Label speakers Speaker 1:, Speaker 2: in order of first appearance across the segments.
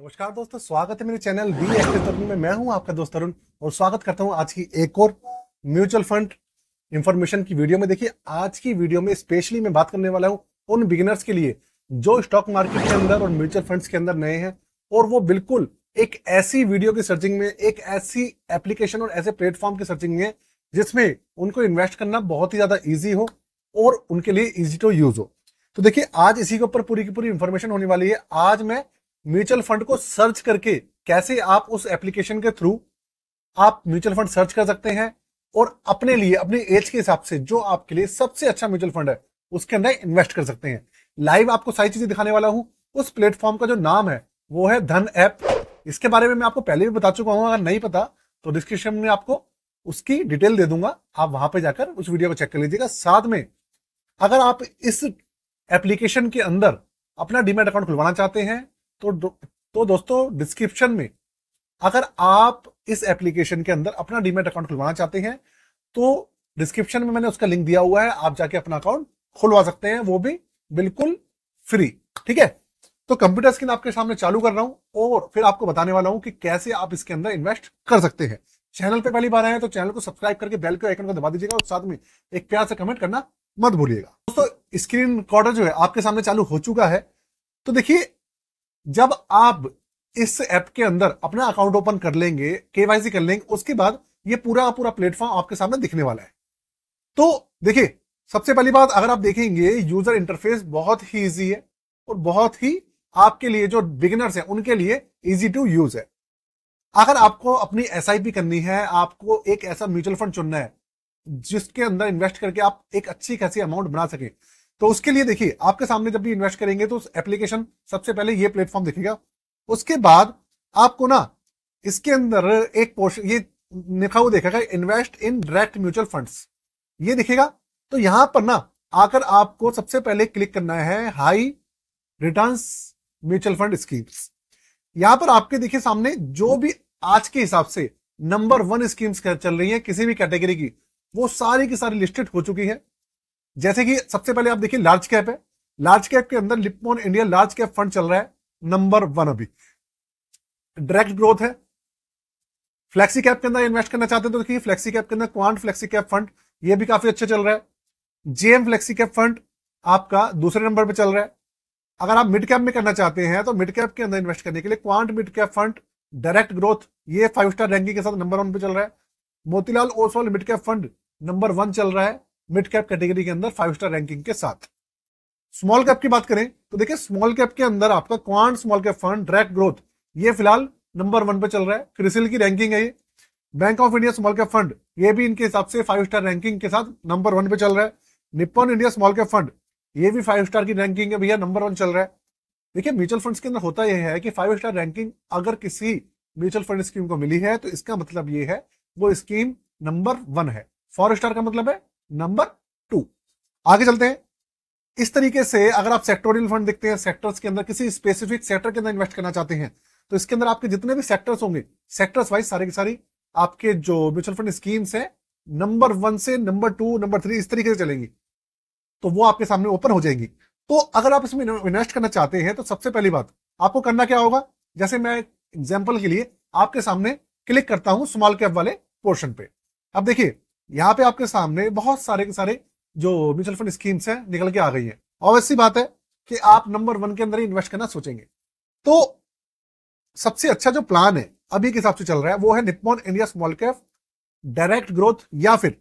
Speaker 1: नमस्कार दोस्तों स्वागत है मेरे चैनल बी एस तरुण में मैं हूं आपका दोस्त अरुण और स्वागत करता हूं आज की एक और म्यूचुअल फंड इंफॉर्मेशन की वीडियो में देखिए आज की वीडियो में स्पेशली मैं बात करने वाला हूं उन बिगिनर्स के लिए जो स्टॉक मार्केट के अंदर और म्यूचुअल फंड्स के अंदर नए हैं और वो बिल्कुल एक ऐसी वीडियो की सर्चिंग में एक ऐसी एप्लीकेशन और ऐसे प्लेटफॉर्म की सर्चिंग में जिसमें उनको इन्वेस्ट करना बहुत ही ज्यादा ईजी हो और उनके लिए ईजी टू यूज हो तो देखिए आज इसी के ऊपर पूरी की पूरी इन्फॉर्मेशन होने वाली है आज मैं म्यूचुअल फंड को सर्च करके कैसे आप उस एप्लीकेशन के थ्रू आप म्यूचुअल फंड सर्च कर सकते हैं और अपने लिए अपने एज के हिसाब से जो आपके लिए सबसे अच्छा म्यूचुअल फंड है उसके अंदर इन्वेस्ट कर सकते हैं लाइव आपको सारी चीजें दिखाने वाला हूं उस प्लेटफॉर्म का जो नाम है वो है धन ऐप इसके बारे में मैं आपको पहले भी बता चुका हूं अगर नहीं पता तो डिस्क्रिप्शन में आपको उसकी डिटेल दे दूंगा आप वहां पर जाकर उस वीडियो को चेक कर लीजिएगा साथ में अगर आप इस एप्लीकेशन के अंदर अपना डीमेट अकाउंट खुलवाना चाहते हैं तो तो दोस्तों डिस्क्रिप्शन में अगर आप इस एप्लीकेशन के अंदर अपना डीमेट अकाउंट खुलवाना चाहते हैं तो डिस्क्रिप्शन में मैंने उसका लिंक दिया हुआ है आप जाके अपना अकाउंट खुलवा सकते हैं वो भी बिल्कुल फ्री ठीक है तो कंप्यूटर स्क्रीन आपके सामने चालू कर रहा हूं और फिर आपको बताने वाला हूं कि कैसे आप इसके अंदर इन्वेस्ट कर सकते हैं चैनल पे पहली बार आए हैं तो चैनल को सब्सक्राइब करके बेल के आइकन को दबा दीजिएगा और साथ में एक प्यार से कमेंट करना मत भूलिएगा दोस्तों स्क्रीन रिकॉर्डर जो है आपके सामने चालू हो चुका है तो देखिए जब आप इस ऐप के अंदर अपना अकाउंट ओपन कर लेंगे केवाईसी कर लेंगे उसके बाद ये पूरा पूरा प्लेटफॉर्म आपके सामने दिखने वाला है तो देखिए सबसे पहली बात अगर आप देखेंगे यूजर इंटरफेस बहुत ही इजी है और बहुत ही आपके लिए जो बिगिनर्स हैं उनके लिए इजी टू यूज है अगर आपको अपनी एस करनी है आपको एक ऐसा म्यूचुअल फंड चुनना है जिसके अंदर इन्वेस्ट करके आप एक अच्छी खासी अमाउंट बना सके तो उसके लिए देखिए आपके सामने जब भी इन्वेस्ट करेंगे तो एप्लीकेशन सबसे पहले ये प्लेटफॉर्म दिखेगा उसके बाद आपको ना इसके अंदर एक पोर्शन ये लिखा हुआ देखेगा invest in direct mutual funds ये दिखेगा तो यहां पर ना आकर आपको सबसे पहले क्लिक करना है high return mutual fund schemes यहां पर आपके देखिए सामने जो भी आज के हिसाब से नंबर वन स्कीम्स चल रही है किसी भी कैटेगरी की वो सारी की सारी लिस्टेड हो चुकी है जैसे कि सबसे पहले आप देखिए लार्ज कैप है लार्ज कैप के अंदर लिपमोन इंडिया लार्ज कैप फंड चल रहा है नंबर वन अभी डायरेक्ट ग्रोथ है फ्लेक्सी कैप के अंदर इन्वेस्ट करना चाहते हैं तो देखिए फ्लेक्सी कैप के अंदर क्वांट फ्लेक्सी कैप फंड ये भी काफी अच्छा चल रहा है जेएम फ्लेक्सी कैप फंड आपका दूसरे नंबर पर चल रहा है अगर आप मिड कैप में करना चाहते हैं तो मिड कैप के अंदर इन्वेस्ट करने के लिए quant mid cap fund direct growth ये फाइव स्टार रैंकिंग के साथ नंबर वन पे चल रहा है Motilal Oswal mid cap fund number one चल रहा है मिड कैप कैटेगरी के अंदर फाइव स्टार रैंकिंग के साथ स्मॉल कैप की बात करें तो देखिए स्मॉल कैप के अंदर आपका quant small cap fund direct growth ये फिलहाल नंबर वन पे चल रहा है क्रिसिल की रैंकिंग है ये Bank of India small cap fund ये भी इनके हिसाब से फाइव स्टार रैंकिंग के साथ नंबर वन पे चल रहा है Nippon India small cap fund ये भी फाइव स्टार की रैंकिंग है भैया नंबर वन चल रहा है देखिए म्यूचुअल फंड्स के अंदर होता यह है कि फाइव स्टार रैंकिंग अगर किसी म्यूचुअल फंड स्कीम को मिली है तो इसका मतलब ये है वो स्कीम नंबर वन है फोर स्टार का मतलब है नंबर टू आगे चलते हैं इस तरीके से अगर आप सेक्टोरियल फंड देखते हैं सेक्टर्स के अंदर किसी स्पेसिफिक सेक्टर के अंदर इन्वेस्ट करना चाहते हैं तो इसके अंदर आपके जितने भी सेक्टर्स होंगे सेक्टर्स वाइज सारे की सारी आपके जो म्यूचुअल फंड स्कीम्स है नंबर वन से नंबर टू नंबर थ्री इस तरीके से चलेंगी तो वो आपके सामने ओपन हो जाएंगी तो अगर आप इसमें इन्वेस्ट करना चाहते हैं तो सबसे पहली बात आपको करना क्या होगा जैसे मैं एग्जाम्पल के लिए आपके सामने क्लिक करता हूं स्मॉल कैप वाले पोर्शन पे अब देखिए यहाँ पे आपके सामने बहुत सारे के सारे जो म्यूचुअल फंड स्कीम्स हैं निकल के आ गई है और ऐसी बात है कि आप नंबर वन के अंदर ही इन्वेस्ट करना सोचेंगे तो सबसे अच्छा जो प्लान है अभी के हिसाब से चल रहा है वो है Nippon India small cap direct growth या फिर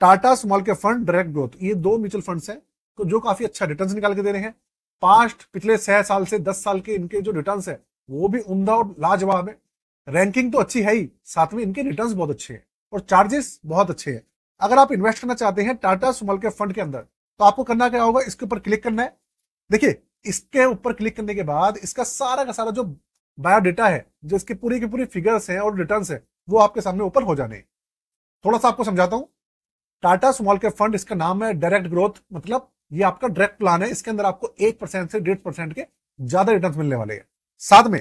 Speaker 1: Tata small cap fund direct growth ये दो म्यूचुअल फंड है तो जो काफी अच्छा रिटर्न निकाल के दे रहे हैं पास्ट पिछले छह साल से दस साल के इनके जो रिटर्न है वो भी उमदा और लाजवाब है रैंकिंग तो अच्छी है ही साथ में इनके रिटर्न बहुत अच्छे हैं और चार्जेस बहुत अच्छे हैं अगर आप इन्वेस्ट करना चाहते हैं टाटा सुमल के फंड के अंदर तो आपको करना क्या होगा इसके ऊपर क्लिक करना है देखिए इसके ऊपर क्लिक करने के बाद इसका सारा का सारा जो बायोडेटा है जो इसके पूरी की पूरी फिगर्स है और रिटर्न है वो आपके सामने ओपन हो जाने थोड़ा सा आपको समझाता हूँ टाटा स्मॉल के फंड इसका नाम है डायरेक्ट ग्रोथ मतलब ये आपका डायरेक्ट प्लान है इसके अंदर आपको एक परसेंट से डेढ़ परसेंट के ज्यादा रिटर्न मिलने वाले हैं साथ में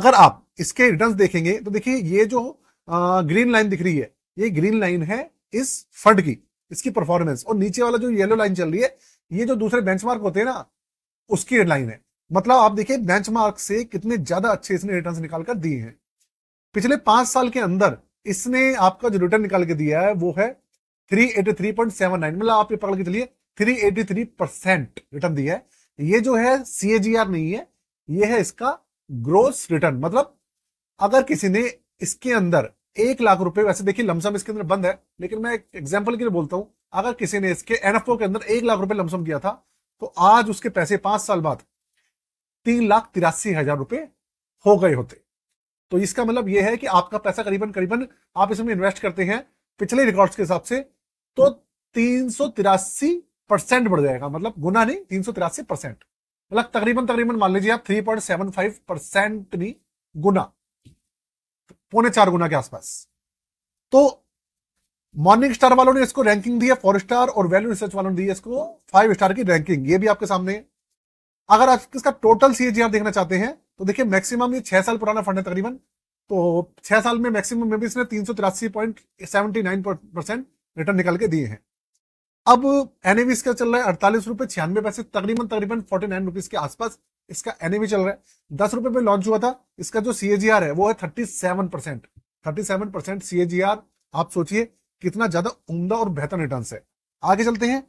Speaker 1: अगर आप इसके रिटर्न देखेंगे तो देखिए ये जो ग्रीन लाइन दिख रही है ये ग्रीन लाइन है इस फंड की इसकी परफॉर्मेंस और नीचे वाला जो येलो लाइन चल रही है ये जो दूसरे बेंचमार्क होते हैं ना उसकी लाइन है मतलब आप देखिए बेंचमार्क से कितने ज्यादा अच्छे इसने रिटर्न कर दिए हैं पिछले पांच साल के अंदर इसने आपका जो रिटर्न निकाल के दिया है वो है 383.79 मतलब आप ये पकड़ के चलिए 383 परसेंट रिटर्न दिया है ये जो है सी नहीं है ये है इसका ग्रोस रिटर्न मतलब अगर किसी ने इसके अंदर एक लाख रुपए वैसे देखिए लमसम इसके अंदर बंद है लेकिन मैं एक एग्जाम्पल के लिए बोलता हूं अगर किसी ने इसके एनएफओ के अंदर एक लाख रुपए लमसम किया था तो आज उसके पैसे पांच साल बाद तीन लाख तिरासी हजार रुपए हो गए होते तो इसका मतलब यह है कि आपका पैसा करीबन करीबन आप इसमें इन्वेस्ट करते हैं पिछले रिकॉर्ड्स के हिसाब से तो तीन परसेंट बढ़ जाएगा मतलब गुना नहीं तीन परसेंट मतलब तकरीबन तकरीबन मान लीजिए आप three point seven five percent भी गुना पौने चार गुना के आसपास तो मॉर्निंग स्टार वालों ने इसको रैंकिंग दी है फोर स्टार और वैल्यू रिसर्च वालों ने दी है इसको फाइव स्टार की रैंकिंग ये भी आपके सामने है अगर आप इसका टोटल सी आप देखना चाहते हैं तो देखिए मैक्सिमम ये छह साल पुराना फंड है तकरीबन तो छह साल में मैक्सिमम में भी इसने तीन सौ तिरासी point seventy nine percent return निकाल के दिए हैं अब एनएवी इसका चल रहा है अड़तालीस रुपए छियानवे पैसे तकरीबन तकरीबन फोर्टी नाइन रुपीज के आसपास इसका एनएवी चल रहा है दस रुपए में लॉन्च हुआ था इसका जो सीएजीआर है वो है thirty seven percent thirty seven percent CAGR आप सोचिए कितना ज्यादा उमदा और बेहतर रिटर्न है आगे चलते हैं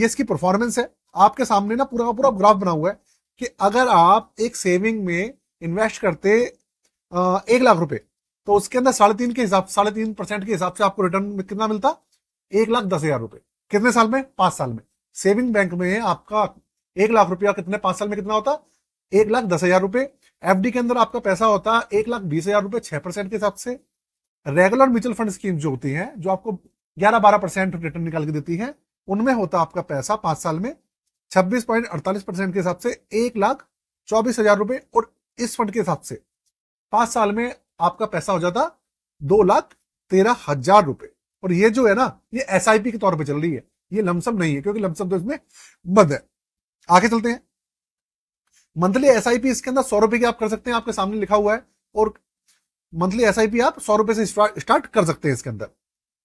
Speaker 1: ये इसकी परफॉर्मेंस है आपके सामने ना पूरा का पूरा ग्राफ बना हुआ है कि अगर आप एक सेविंग में इन्वेस्ट करते एक लाख रुपए तो उसके अंदर साढ़े तीन के हिसाब साढ़े तीन परसेंट के हिसाब से आपको रिटर्न कितना मिलता एक लाख दस हजार रुपए कितने साल में पांच साल में सेविंग बैंक में आपका एक लाख रुपया कितने पांच साल में कितना होता एक लाख दस हजार रुपए एफ के अंदर आपका पैसा होता है एक लाख बीस हजार रुपए छह परसेंट के हिसाब से रेगुलर म्यूचुअल फंड स्कीम जो होती है जो आपको ग्यारह बारह परसेंट रिटर्न निकाल के देती है उनमें होता आपका पैसा पांच साल में छब्बीस पॉइंट अड़तालीस परसेंट के हिसाब से एक लाख चौबीस हजार रुपए और इस फंड के हिसाब से पांच साल में आपका पैसा हो जाता दो लाख तेरह हजार रुपए और ये जो है ना ये एस के तौर पर चल रही है ये लमसम नहीं है क्योंकि लमसम तो इसमें बंद है आगे चलते हैं मंथली एस इसके अंदर सौ रुपए की आप कर सकते हैं आपके सामने लिखा हुआ है और मंथली एस आप सौ रुपए से स्टार्ट कर सकते हैं इसके अंदर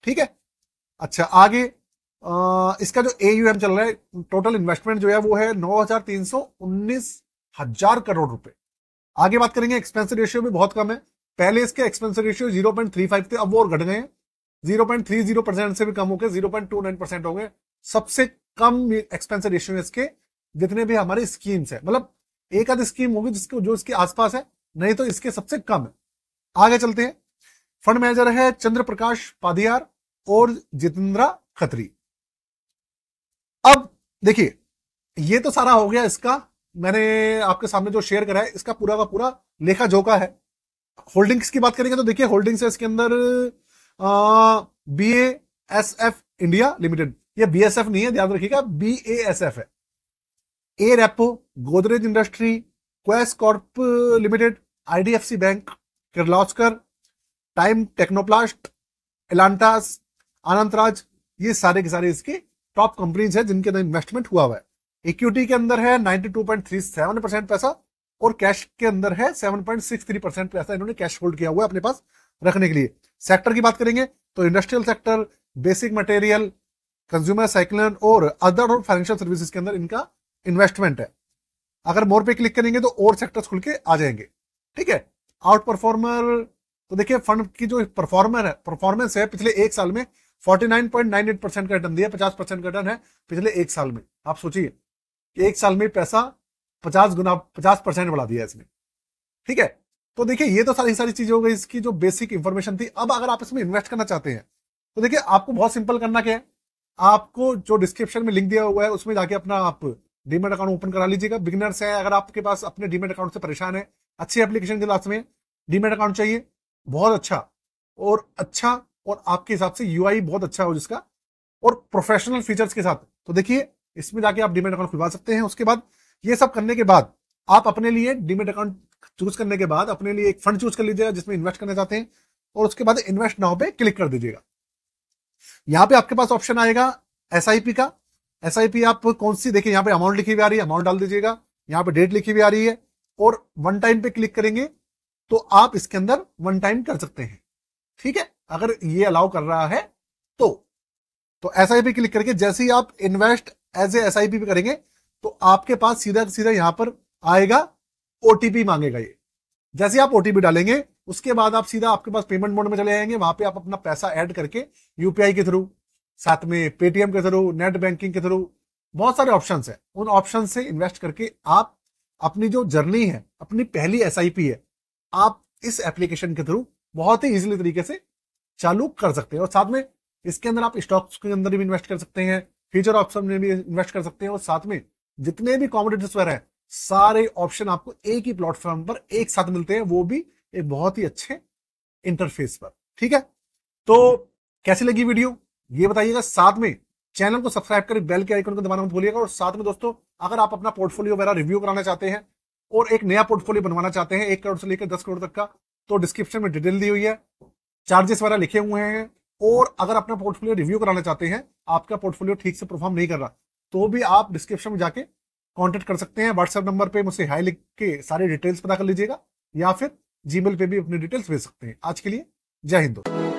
Speaker 1: ठीक है अच्छा आगे आ, इसका जो एयूएम चल रहा है टोटल इन्वेस्टमेंट जो है वो है नौ हजार तीन सौ उन्नीस हजार करोड़ रुपए आगे बात करेंगे एक्सपेंस रेशियो भी बहुत कम है पहले इसके expense ratio zero point three five थे अब वो और घट गए हैं zero point three zero percent से भी कम हो गए zero point two nine percent हो गए सबसे कम एक्सपेंस रेशियो इसके जितने भी हमारे स्कीम्स है मतलब एक आध स्कीम होगी जिसके जो इसके आसपास है नहीं तो इसके सबसे कम है आगे चलते हैं फंड मैनेजर है चंद्र प्रकाश पादियार और जितेंद्रा खत्री अब देखिए ये तो सारा हो गया इसका मैंने आपके सामने जो शेयर करा है इसका पूरा का पूरा लेखा जोखा है होल्डिंग्स की बात करेंगे तो देखिए होल्डिंग्स है इसके अंदर B S F India limited ये बी एस एफ नहीं है ध्यान रखिएगा बी ए एस एफ है ए रेपो Godrej industry Quess Corp limited IDFC bank Kirloskar time technoplast Elantas Anandraj ये सारे के सारे इसके टॉप कंपनीज हैं जिनके अंदर इन्वेस्टमेंट हुआ हुआ है इक्विटी के अंदर है 92.37 परसेंट पैसा और कैश के अंदर है 7.63 परसेंट पैसा इन्होंने कैश होल्ड किया हुआ है अपने पास रखने के लिए सेक्टर की बात करेंगे तो industrial sector basic material consumer cycle और अदर और फाइनेंशियल सर्विसेज के अंदर इनका इन्वेस्टमेंट है अगर मोर पे क्लिक करेंगे तो और सेक्टर्स खुल के आ जाएंगे ठीक है आउट परफॉर्मर तो देखिए फंड की जो परफॉर्मर है परफॉर्मेंस है पिछले एक साल में 49.98 परसेंट का रिटर्न दिया 50 परसेंट का रिटर्न है पिछले एक साल में आप सोचिए कि एक साल में पैसा 50 गुना 50 परसेंट बढ़ा दिया इसने ठीक है तो देखिए ये तो सारी सारी चीजें हो गई इसकी जो बेसिक इंफॉर्मेशन थी अब अगर आप इसमें इन्वेस्ट करना चाहते हैं तो देखिए आपको बहुत सिंपल करना क्या है आपको जो डिस्क्रिप्शन में लिंक दिया हुआ है उसमें जाके अपना आप डीमेट अकाउंट ओपन करा लीजिएगा बिगनर्स हैं अगर आपके पास अपने डीमेट अकाउंट से परेशान है अच्छी एप्लीकेशन के लास्ट में डीमेट अकाउंट चाहिए बहुत अच्छा और अच्छा और आपके हिसाब से यू बहुत अच्छा हो जिसका और प्रोफेशनल फीचर्स के साथ तो देखिए इसमें जाके आप डीमेट अकाउंट खुलवा सकते हैं उसके बाद ये सब करने के बाद आप अपने लिए डीमेट अकाउंट चूज करने के बाद अपने लिए एक फंड चूज कर लीजिएगा जिसमें इन्वेस्ट करना चाहते हैं और उसके बाद इन्वेस्ट नाउ पे क्लिक कर दीजिएगा यहाँ पे आपके पास ऑप्शन आएगा एस का एस आप कौन सी देखिए यहाँ पे अमाउंट लिखी भी आ रही है अमाउंट डाल दीजिएगा यहाँ पे डेट लिखी भी आ रही है और वन टाइम पे क्लिक करेंगे तो आप इसके अंदर वन टाइम कर सकते हैं ठीक है अगर ये अलाउ कर रहा है तो तो एस आई पी क्लिक करके जैसे ही आप invest as a S I P करेंगे तो आपके पास सीधा सीधा यहां पर आएगा ओटीपी मांगेगा ये जैसे आप ओटीपी डालेंगे उसके बाद आप सीधा आपके पास पेमेंट मोड में चले जाएंगे वहां पे आप अपना पैसा ऐड करके यूपीआई के थ्रू साथ में पेटीएम के थ्रू नेट बैंकिंग के थ्रू बहुत सारे ऑप्शन है उन ऑप्शन से इन्वेस्ट करके आप अपनी जो जर्नी है अपनी पहली एस है आप इस एप्लीकेशन के थ्रू बहुत ही इजीली तरीके से चालू कर सकते हैं और साथ में इसके अंदर आप स्टॉक्स के अंदर भी इन्वेस्ट कर सकते हैं फ्यूचर ऑप्शन में भी इन्वेस्ट कर सकते हैं और साथ में जितने भी कॉमोडिटीज वगैरह है सारे ऑप्शन आपको एक ही प्लेटफॉर्म पर एक साथ मिलते हैं वो भी एक बहुत ही अच्छे इंटरफेस पर ठीक है तो कैसी लगी वीडियो ये बताइएगा साथ में चैनल को सब्सक्राइब करें बेल के आइकन को दबाना मत भूलिएगा और साथ में दोस्तों अगर आप अपना पोर्टफोलियो वगैरह रिव्यू कराना चाहते हैं और एक नया पोर्टफोलियो बनवाना चाहते हैं एक करोड़ से लेकर दस करोड़ तक का तो डिस्क्रिप्शन में डिटेल दी हुई है चार्जेस वगैरह लिखे हुए हैं और अगर अपना पोर्टफोलियो रिव्यू कराना चाहते हैं आपका पोर्टफोलियो ठीक से परफॉर्म नहीं कर रहा तो भी आप डिस्क्रिप्शन में जाके कॉन्टेक्ट कर सकते हैं व्हाट्सएप नंबर पर मुझसे हाई लिख के सारे डिटेल्स पता कर लीजिएगा या फिर जीमेल पे भी अपनी डिटेल्स भेज सकते हैं आज के लिए जय हिंदो